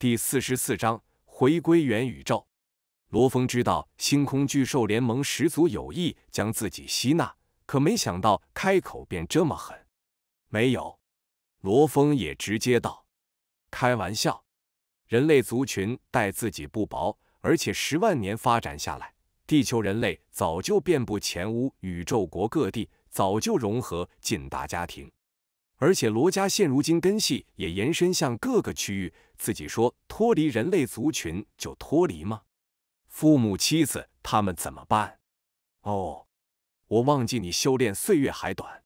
第四十四章回归元宇宙。罗峰知道星空巨兽联盟始祖有意将自己吸纳，可没想到开口便这么狠。没有，罗峰也直接道：“开玩笑，人类族群待自己不薄，而且十万年发展下来，地球人类早就遍布前无宇宙国各地，早就融合进大家庭。”而且罗家现如今根系也延伸向各个区域，自己说脱离人类族群就脱离吗？父母妻子他们怎么办？哦，我忘记你修炼岁月还短。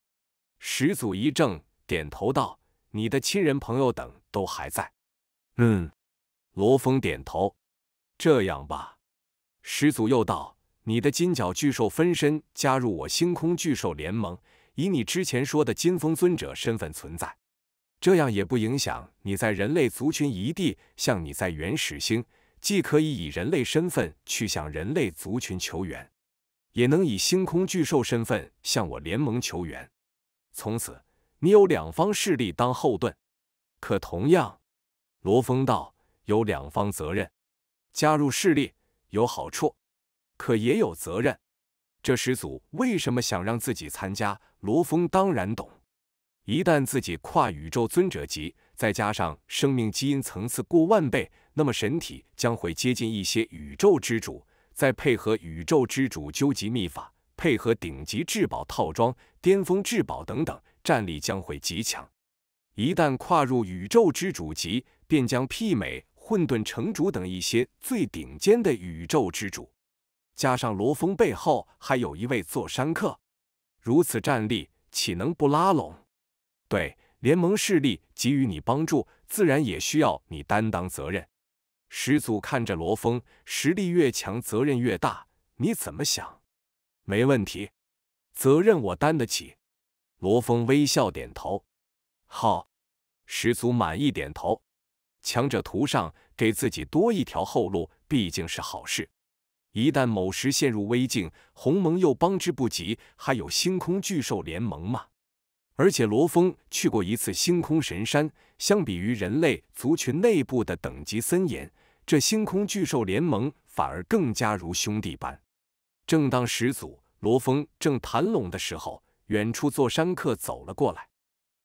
始祖一怔，点头道：“你的亲人朋友等都还在。”嗯，罗峰点头。这样吧，始祖又道：“你的金角巨兽分身加入我星空巨兽联盟。”以你之前说的金风尊者身份存在，这样也不影响你在人类族群一地。像你在原始星，既可以以人类身份去向人类族群求援，也能以星空巨兽身份向我联盟求援。从此，你有两方势力当后盾。可同样，罗峰道有两方责任。加入势力有好处，可也有责任。这始祖为什么想让自己参加？罗峰当然懂。一旦自己跨宇宙尊者级，再加上生命基因层次过万倍，那么神体将会接近一些宇宙之主。再配合宇宙之主究极秘法，配合顶级至宝套装、巅峰至宝等等，战力将会极强。一旦跨入宇宙之主级，便将媲美混沌城主等一些最顶尖的宇宙之主。加上罗峰背后还有一位座山客，如此战力，岂能不拉拢？对联盟势力给予你帮助，自然也需要你担当责任。始祖看着罗峰，实力越强，责任越大，你怎么想？没问题，责任我担得起。罗峰微笑点头，好。始祖满意点头，强者图上给自己多一条后路，毕竟是好事。一旦某时陷入危境，鸿蒙又帮之不及，还有星空巨兽联盟吗？而且罗峰去过一次星空神山，相比于人类族群内部的等级森严，这星空巨兽联盟反而更加如兄弟般。正当始祖罗峰正谈拢的时候，远处座山客走了过来，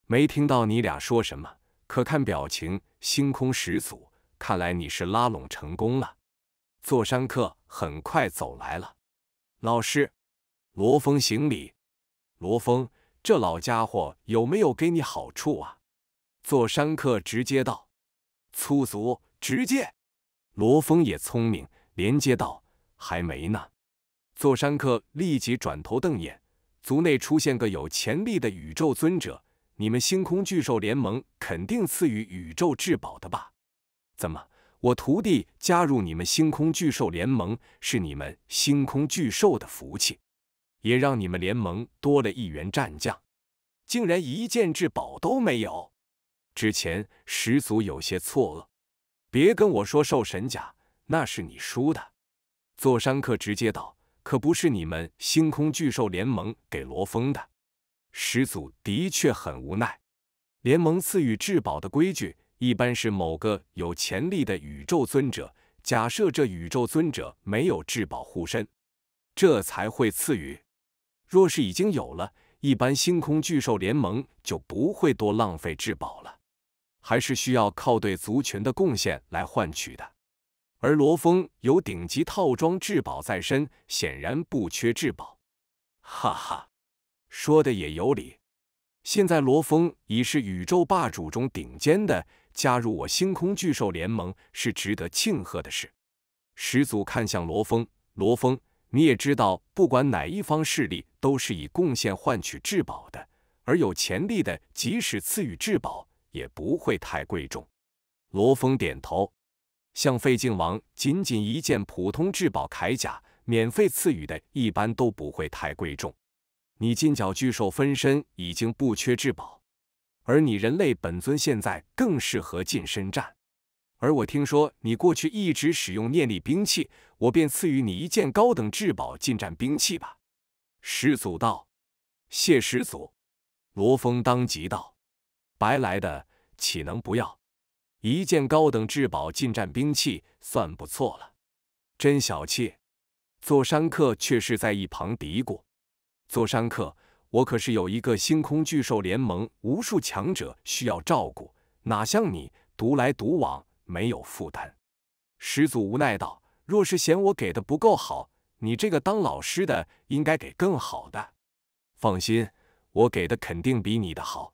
没听到你俩说什么，可看表情，星空始祖，看来你是拉拢成功了。座山客很快走来了，老师，罗峰行礼。罗峰，这老家伙有没有给你好处啊？座山客直接道：“粗俗直接。”罗峰也聪明，连接道：“还没呢。”座山客立即转头瞪眼，族内出现个有潜力的宇宙尊者，你们星空巨兽联盟肯定赐予宇宙至宝的吧？怎么？我徒弟加入你们星空巨兽联盟，是你们星空巨兽的福气，也让你们联盟多了一员战将。竟然一件至宝都没有！之前始祖有些错愕，别跟我说兽神甲，那是你输的。座山客直接道：“可不是你们星空巨兽联盟给罗峰的。”始祖的确很无奈，联盟赐予至宝的规矩。一般是某个有潜力的宇宙尊者，假设这宇宙尊者没有至宝护身，这才会赐予。若是已经有了，一般星空巨兽联盟就不会多浪费至宝了，还是需要靠对族群的贡献来换取的。而罗峰有顶级套装至宝在身，显然不缺至宝。哈哈，说的也有理。现在罗峰已是宇宙霸主中顶尖的，加入我星空巨兽联盟是值得庆贺的事。始祖看向罗峰，罗峰，你也知道，不管哪一方势力都是以贡献换取至宝的，而有潜力的，即使赐予至宝，也不会太贵重。罗峰点头，像费劲王，仅仅一件普通至宝铠甲，免费赐予的，一般都不会太贵重。你金角巨兽分身已经不缺至宝，而你人类本尊现在更适合近身战。而我听说你过去一直使用念力兵器，我便赐予你一件高等至宝近战兵器吧。”师祖道，“谢师祖。”罗峰当即道，“白来的岂能不要？一件高等至宝近战兵器算不错了，真小气。”座山客却是在一旁嘀咕。座山客，我可是有一个星空巨兽联盟，无数强者需要照顾，哪像你独来独往，没有负担。始祖无奈道：“若是嫌我给的不够好，你这个当老师的应该给更好的。放心，我给的肯定比你的好。”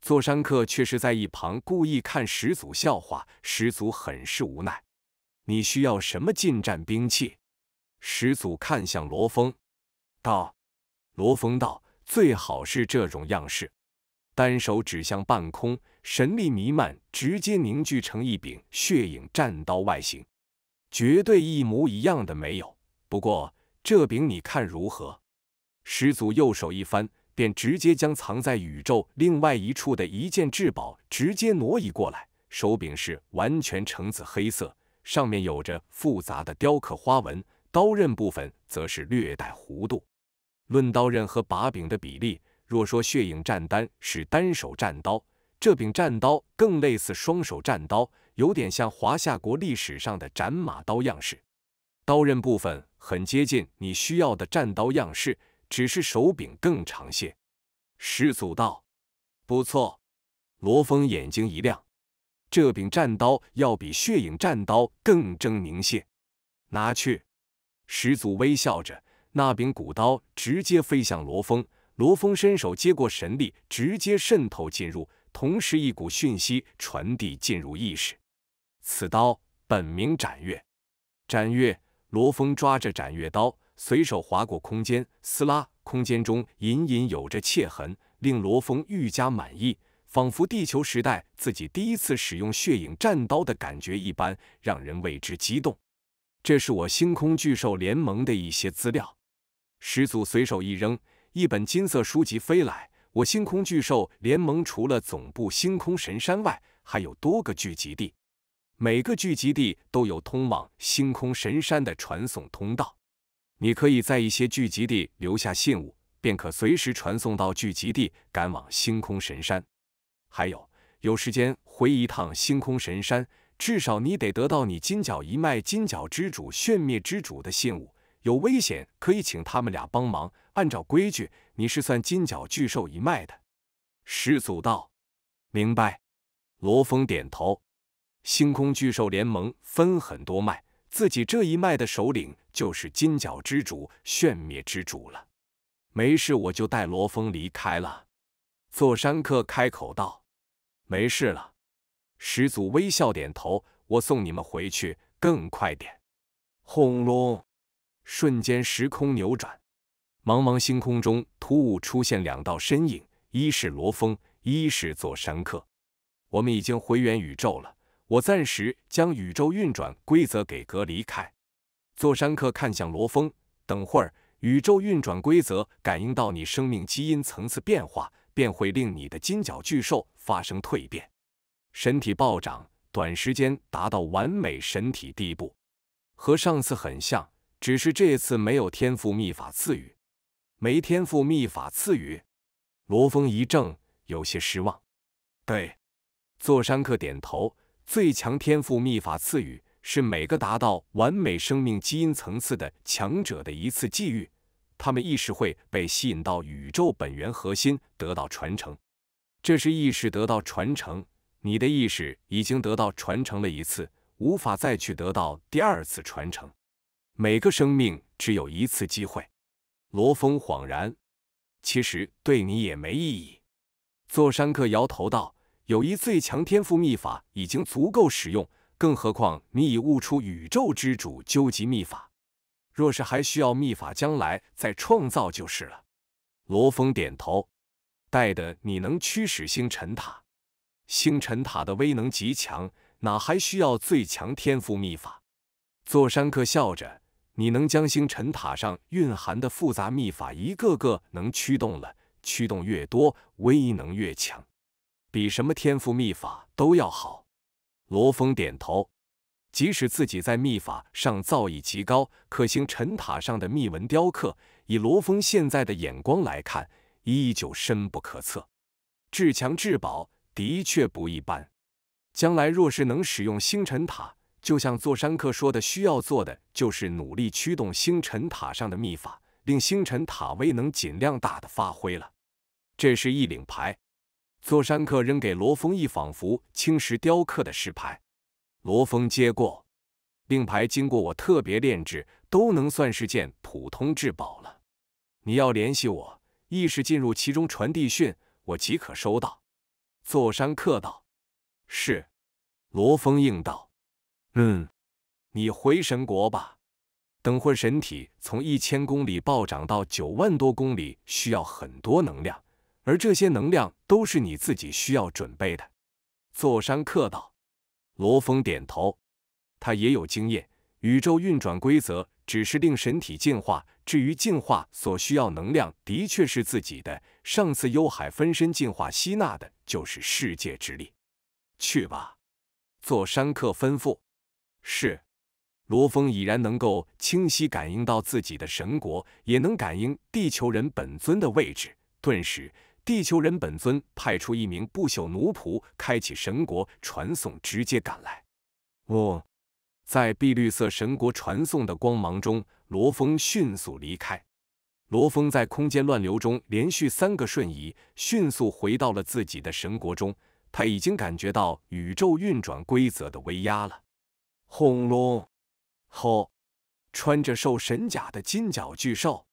座山客却是在一旁故意看始祖笑话，始祖很是无奈。你需要什么近战兵器？始祖看向罗峰，道。罗峰道：“最好是这种样式。”单手指向半空，神力弥漫，直接凝聚成一柄血影战刀，外形绝对一模一样的没有。不过这柄你看如何？师祖右手一翻，便直接将藏在宇宙另外一处的一件至宝直接挪移过来。手柄是完全橙紫黑色，上面有着复杂的雕刻花纹，刀刃部分则是略带弧度。论刀刃和把柄的比例，若说血影战单是单手战刀，这柄战刀更类似双手战刀，有点像华夏国历史上的斩马刀样式。刀刃部分很接近你需要的战刀样式，只是手柄更长些。师祖道：“不错。”罗峰眼睛一亮，这柄战刀要比血影战刀更狰狞些。拿去。始祖微笑着。那柄古刀直接飞向罗峰，罗峰伸手接过神力，直接渗透进入，同时一股讯息传递进入意识。此刀本名斩月，斩月。罗峰抓着斩月刀，随手划过空间，撕拉，空间中隐隐有着切痕，令罗峰愈加满意，仿佛地球时代自己第一次使用血影战刀的感觉一般，让人为之激动。这是我星空巨兽联盟的一些资料。始祖随手一扔，一本金色书籍飞来。我星空巨兽联盟除了总部星空神山外，还有多个聚集地，每个聚集地都有通往星空神山的传送通道。你可以在一些聚集地留下信物，便可随时传送到聚集地，赶往星空神山。还有，有时间回一趟星空神山，至少你得得到你金角一脉金角之主、炫灭之主的信物。有危险可以请他们俩帮忙。按照规矩，你是算金角巨兽一脉的。始祖道，明白。罗峰点头。星空巨兽联盟分很多脉，自己这一脉的首领就是金角之主、炫灭之主了。没事，我就带罗峰离开了。座山客开口道：“没事了。”始祖微笑点头。我送你们回去，更快点。轰隆。瞬间时空扭转，茫茫星空中突兀出现两道身影，一是罗峰，一是座山客。我们已经回原宇宙了，我暂时将宇宙运转规则给隔离开。座山客看向罗峰，等会儿宇宙运转规则感应到你生命基因层次变化，便会令你的金角巨兽发生蜕变，身体暴涨，短时间达到完美神体地步，和上次很像。只是这次没有天赋秘法赐予，没天赋秘法赐予。罗峰一怔，有些失望。对，座山客点头。最强天赋秘法赐予是每个达到完美生命基因层次的强者的一次际遇，他们意识会被吸引到宇宙本源核心，得到传承。这是意识得到传承，你的意识已经得到传承了一次，无法再去得到第二次传承。每个生命只有一次机会。罗峰恍然，其实对你也没意义。座山客摇头道：“有一最强天赋秘法已经足够使用，更何况你已悟出宇宙之主究极秘法，若是还需要秘法，将来再创造就是了。”罗峰点头，带的你能驱使星辰塔。星辰塔的威能极强，哪还需要最强天赋秘法？座山客笑着。你能将星辰塔上蕴含的复杂秘法一个个能驱动了，驱动越多，威能越强，比什么天赋秘法都要好。罗峰点头，即使自己在秘法上造诣极高，可星辰塔上的秘文雕刻，以罗峰现在的眼光来看，依旧深不可测，至强至宝，的确不一般。将来若是能使用星辰塔，就像座山客说的，需要做的就是努力驱动星辰塔上的秘法，令星辰塔威能尽量大的发挥。了，这是一领牌。座山客扔给罗峰一仿佛青石雕刻的石牌，罗峰接过。令牌经过我特别炼制，都能算是件普通至宝了。你要联系我，意识进入其中传递讯，我即可收到。座山客道：“是。”罗峰应道。嗯，你回神国吧。等会神体从一千公里暴涨到九万多公里，需要很多能量，而这些能量都是你自己需要准备的。座山客道，罗峰点头，他也有经验。宇宙运转规则只是令神体进化，至于进化所需要能量，的确是自己的。上次幽海分身进化，吸纳的就是世界之力。去吧，座山客吩咐。是，罗峰已然能够清晰感应到自己的神国，也能感应地球人本尊的位置。顿时，地球人本尊派出一名不朽奴仆，开启神国传送，直接赶来。哦，在碧绿色神国传送的光芒中，罗峰迅速离开。罗峰在空间乱流中连续三个瞬移，迅速回到了自己的神国中。他已经感觉到宇宙运转规则的威压了。轰隆！吼！穿着兽神甲的金角巨兽，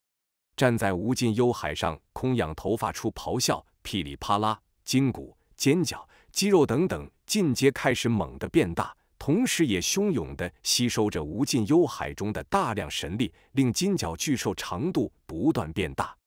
站在无尽幽海上空仰头发出咆哮，噼里啪啦，筋骨、尖角、肌肉等等，进阶开始猛的变大，同时也汹涌的吸收着无尽幽海中的大量神力，令金角巨兽长度不断变大。